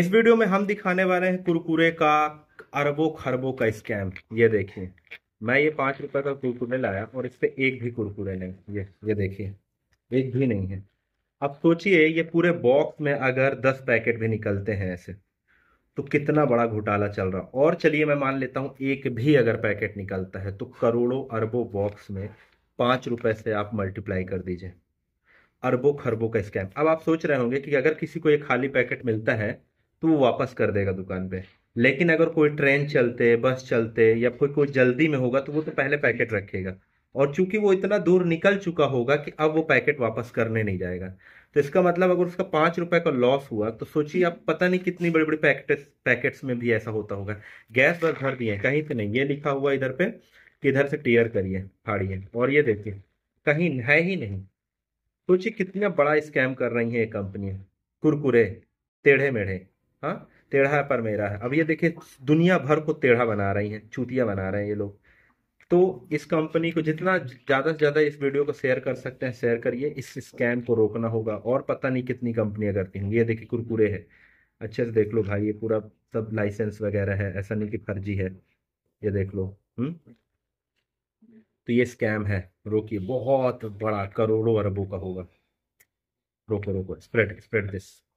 इस वीडियो में हम दिखाने वाले हैं कुरकुरे का अरबों खरबों का स्कैम ये देखिए मैं ये पांच रुपए का कुरकुरे लाया और इस पर एक भी कुरकुरे नहीं ये ये देखिए एक भी नहीं है अब सोचिए ये पूरे बॉक्स में अगर दस पैकेट भी निकलते हैं ऐसे तो कितना बड़ा घोटाला चल रहा और चलिए मैं मान लेता हूँ एक भी अगर पैकेट निकलता है तो करोड़ों अरबों बॉक्स में पांच रुपए से आप मल्टीप्लाई कर दीजिए अरबों खरबों का स्कैम अब आप सोच रहे होंगे कि अगर किसी को ये खाली पैकेट मिलता है तो वो वापस कर देगा दुकान पे लेकिन अगर कोई ट्रेन चलते बस चलते या कोई कोई जल्दी में होगा तो वो तो पहले पैकेट रखेगा और चूंकि वो इतना दूर निकल चुका होगा कि अब वो पैकेट वापस करने नहीं जाएगा तो इसका मतलब अगर उसका पाँच रुपए का लॉस हुआ तो सोचिए आप पता नहीं कितनी बड़ी बड़ी पैकेट पैकेट्स में भी ऐसा होता होगा गैस पर भर दिए कहीं से नहीं ये लिखा हुआ इधर पे कि इधर से टीयर करिए फाड़िए और ये देखिए कहीं है ही नहीं सोचिए कितना बड़ा स्कैम कर रही है ये कंपनियाँ कुरकुरे टेढ़े मेढ़े हाँ टेढ़ा पर मेरा है अब ये देखिए दुनिया भर को टेढ़ा बना रही हैं चूतिया बना रहे हैं ये लोग तो इस कंपनी को जितना ज़्यादा से ज़्यादा इस वीडियो को शेयर कर सकते हैं शेयर करिए इस स्कैम को रोकना होगा और पता नहीं कितनी कंपनियां करती होंगी ये देखिए कुरकुरे है अच्छे से देख लो भाई ये पूरा सब लाइसेंस वगैरह है ऐसा नहीं कि फर्जी है ये देख लो हम्म तो ये स्कैम है रोकिए बहुत बड़ा करोड़ों अरबों का होगा रोको रोको स्प्रेड स्प्रेड दिस